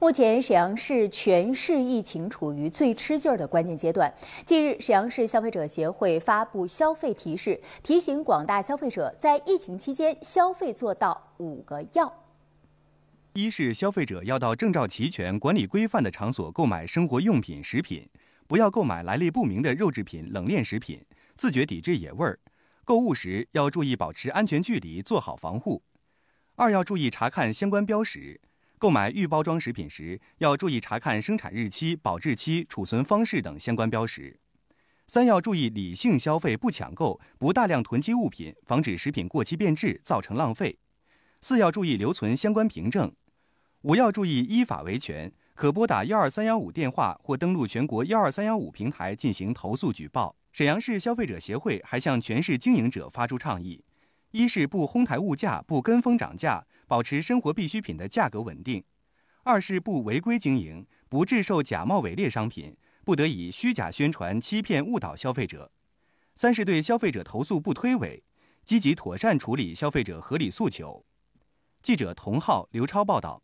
目前沈阳市全市疫情处于最吃劲儿的关键阶段。近日，沈阳市消费者协会发布消费提示，提醒广大消费者在疫情期间消费做到五个要：一是消费者要到证照齐全、管理规范的场所购买生活用品、食品，不要购买来历不明的肉制品、冷链食品，自觉抵制野味儿；购物时要注意保持安全距离，做好防护。二要注意查看相关标识。购买预包装食品时，要注意查看生产日期、保质期、储存方式等相关标识。三要注意理性消费，不抢购，不大量囤积物品，防止食品过期变质，造成浪费。四要注意留存相关凭证。五要注意依法维权，可拨打幺二三幺五电话或登录全国幺二三幺五平台进行投诉举报。沈阳市消费者协会还向全市经营者发出倡议：一是不哄抬物价，不跟风涨价。保持生活必需品的价格稳定，二是不违规经营，不制售假冒伪劣商品，不得以虚假宣传欺骗误导消费者；三是对消费者投诉不推诿，积极妥善处理消费者合理诉求。记者童浩、刘超报道。